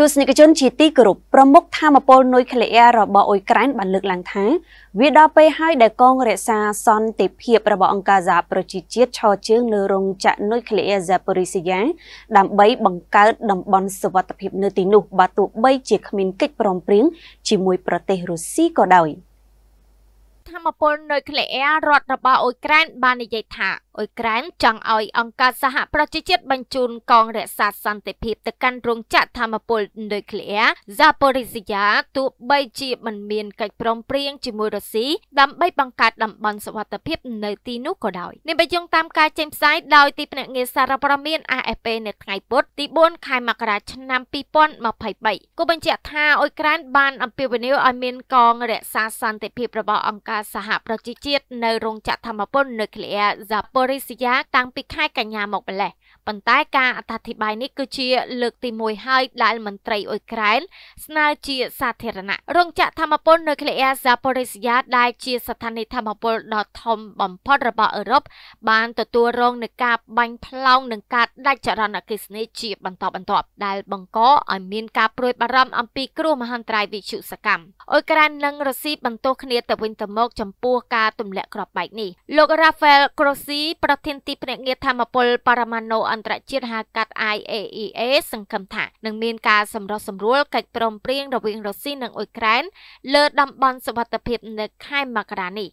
ទស្សនិកជនជាទីគោរពប្រមុខធម្មពលនុយក្លេអ៊ែររបស់អ៊ុយក្រែនបានលើកឡើងថាវាដល់ពេលហើយដែលកងរក្សាសន្តិភាពរបស់អង្គការសហប្រជាជាតិឈរជើងនៅរោងចក្រនុយក្លេអ៊ែរ Zaporizhia ដើម្បីបង្កើតតំបន់សុវត្ថិភាពនៅទីនោះបើទោះបីជាគ្មានកិច្ចព្រមព្រៀងជាមួយប្រទេសរុស្ស៊ីក៏ដោយធម្មពលនុយក្លេអ៊ែររដ្ឋរបស់អ៊ុយក្រែនបាននិយាយថាអ៊ុយក្រែនចង់ឲ្យអង្គការសហប្រជាជាតិបញ្ជូនកងរក្សាសន្តិភាពទៅកាន់រោងចក្រធម្មពលនុយក្លេអ៊ែរ Zaporizhia ទោះបីជាមិនមានកិច្ចព្រមព្រៀងជាមួយរុស្ស៊ីដើម្បីបង្កើតតំបន់សុវត្ថិភាពនៅទីនោះក៏ដោយនេះបញ្យងតាមការចេញផ្សាយដោយទីភ្នាក់ងារសារព័ត៌មាន AFP នៅថ្ងៃពុធទី4ខែមករាឆ្នាំ2023ក៏បញ្ជាក់ថាអ៊ុយក្រែនបានអំពាវនាវឲ្យមានកងរក្សាសន្តិភាពរបស់អង្គការសហប្រជាជាតិនៅរោងចក្រធម្មពលនុយក្លេអ៊ែរ Zaporizhia រិសយាតាំងពីខែកញ្ញាមកម្លេះប៉ុន្តែការអត្ថាធិប្បាយនេះគឺជា លើកទី1ហើយដែលមន្ត្រីអ៊ុយក្រែនស្នើជា សាធារណៈរោងចក្រធម្មពលនុយក្លេអ៊ែរហ្សាប៉ូរីសយ៉ាដែលជា ស្ថានីយ៍ធម្មពលដ៏ធំបំផុតរបស់អឺរ៉ុបបានទទួលរងនឹងការបាញ់ផ្លោងនិងការដាច់ចរន្តអគ្គិសនីជាបន្តបន្ទាប់ដែលបង្កឲ្យមានការព្រួយបារម្ភអំពីគ្រោះមហន្តរាយវិទ្យុសកម្មអ៊ុយក្រែននិងរុស្ស៊ីបន្ទោសគ្នាទៅវិញទៅមក ចំពោះការទម្លាក់គ្រាប់បែកនេះលោក Rafael Grossi ប្រធានទីភ្នាក់ងារធម្មពលបរមាណូអន្តរជាតិហៅកាត់ IAEA សង្ឃឹមថានឹងមានការសម្រុះសម្រួលកិច្ចព្រមព្រៀងរវាងរុស្ស៊ីនិងអ៊ុយក្រែនលើតំបន់សុវត្ថិភាពនៅខែមករានេះ